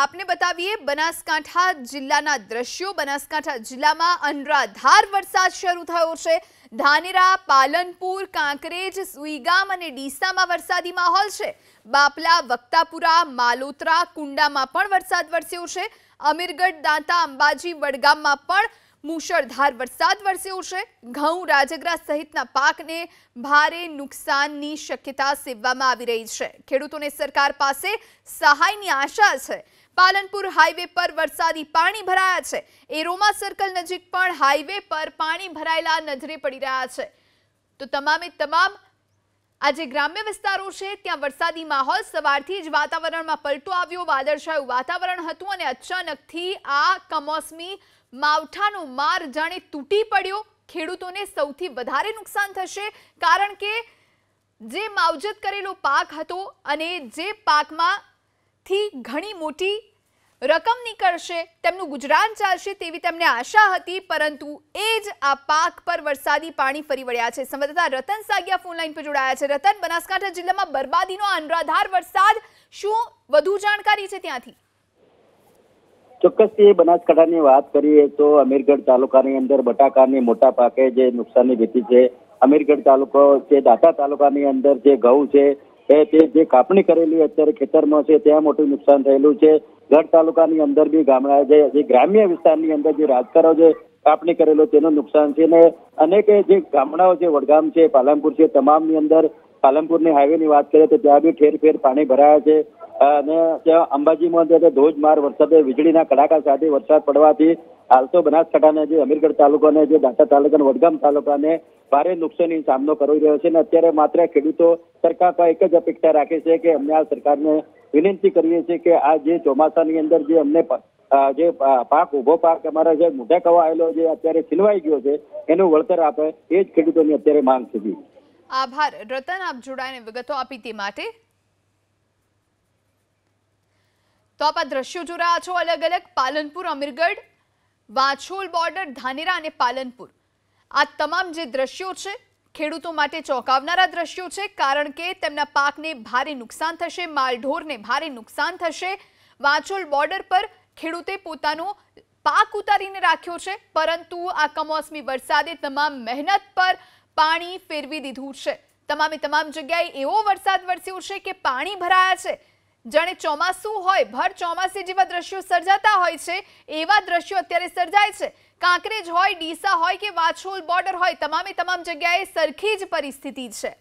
આપને બતાવીએ બનાસકાંઠા જિલ્લાના દ્રશ્યો બનાસકાંઠા જિલ્લામાં અનરાધાર વરસાદ શરૂ થયો છે ધાનેરા પાલનપુર કાંકરેજ સુઈગામ અને ડીસામાં વરસાદી માહોલ છે બાપલા વક્તાપુરા માલોત્રા કુંડામાં પણ વરસાદ વરસ્યો છે અમીરગઢ દાંતા અંબાજી વડગામમાં પણ મુશળધાર વરસાદ વરસ્યો છે ઘઉં રાજગરા સહિતના પાકને ભારે નુકસાનની શક્યતા સેવવામાં આવી રહી છે ખેડૂતોને સરકાર પાસે સહાયની આશા છે પાલનપુર હાઈવે પર વરસાદી પાણી ભરાયા છે એરોમા સર્કલ નજીક પણ હાઈવે પર પાણી ભરાયેલા નજરે પડી રહ્યા છે તો તમામે તમામ આજે ગ્રામ્ય વિસ્તારો છે ત્યાં વરસાદી માહોલ સવારથી જ વાતાવરણમાં પલટો આવ્યો વાદળછાયું વાતાવરણ હતું અને અચાનકથી આ કમોસમી માવઠાનો માર જાણે તૂટી પડ્યો ખેડૂતોને સૌથી વધારે નુકસાન થશે કારણ કે જે માવજત કરેલો પાક હતો અને જે પાકમાંથી ઘણી મોટી રકમ નીકળશે તેમનું ગુજરાન ચાલશે તેવી તેમને આશા હતી પરંતુ એ જ આ પાક પર વરસાદી પાણી ફરી વળ્યા છે સંવાદદાતા રતન સાગિયા ફોનલાઈન પર જોડાયા છે રતન બનાસકાંઠા જિલ્લામાં બરબાદીનો અનરાધાર વરસાદ શું વધુ જાણકારી છે ત્યાંથી ચોક્કસથી બનાસકાંઠાની વાત કરીએ તો અમીરગઢ તાલુકાની અંદર બટાકાની મોટા પાકે જે નુકસાનની ભીતિ છે અમીરગઢ તાલુકો જે દાતા તાલુકાની અંદર જે ઘઉં છે તે જે કાપણી કરેલી અત્યારે ખેતરમાં છે ત્યાં મોટું નુકસાન થયેલું છે ગઢ તાલુકાની અંદર બી ગામડા જે ગ્રામ્ય વિસ્તારની અંદર જે રાજકારો જે કાપણી કરેલો તેનું નુકસાન છે ને અનેક જે ગામડાઓ છે વડગામ છે પાલનપુર છે તમામની અંદર પાલનપુરની હાઈવેની વાત કરીએ તો ત્યાં બી ઠેર ઠેર પાણી ભરાયા છે અને ત્યાં અંબાજીમાં ત્યારે ધોધમાર વરસાદે વીજળીના કડાકા સાથે વરસાદ પડવાથી હાલ બનાસકાંઠાને જે અમીરગઢ તાલુકાને જે દાંતા તાલુકા વડગામ તાલુકાને ભારે નુકસાની સામનો કરી રહ્યો છે અને અત્યારે માત્ર ખેડૂતો સરકાર પર એક જ અપેક્ષા રાખે છે કે અમને આ સરકારને વિનંતી કરીએ છીએ કે આ જે ચોમાસાની અંદર જે અમને જે પાક ઉભો પાક અમારા જે મોટા કવા આવેલો જે અત્યારે છીલવાઈ ગયો છે એનું વળતર આપે એ જ ખેડૂતોની અત્યારે માંગ છે આભાર રતન આપ જોડાઈને વિગતો આપી તે માટે તો આપ આ દ્રશ્યો જો રહ્યા છો અલગ અલગ પાલનપુર અમીરગઢ વાછોલ બોર્ડર ધાનેરા અને પાલનપુર આ તમામ જે દ્રશ્યો છે ખેડૂતો માટે ચોંકાવનારા દ્રશ્યો છે કારણ કે તેમના પાકને ભારે નુકસાન થશે માલઢોરને ભારે નુકસાન થશે વાછોલ બોર્ડર પર ખેડૂતે પોતાનો પાક ઉતારીને રાખ્યો છે પરંતુ આ કમોસમી વરસાદે તમામ મહેનત પર પાણી ફેરવી દીધું છે તમામે તમામ જગ્યાએ એવો વરસાદ વરસ્યો છે કે પાણી ભરાયા છે જાણે ચોમાસું હોય ભર ચોમાસે જેવા દ્રશ્યો સર્જાતા હોય છે એવા દ્રશ્યો અત્યારે સર્જાય છે કાંકરેજ હોય ડીસા હોય કે વાછોલ બોર્ડર હોય તમામે તમામ જગ્યાએ સરખી જ પરિસ્થિતિ છે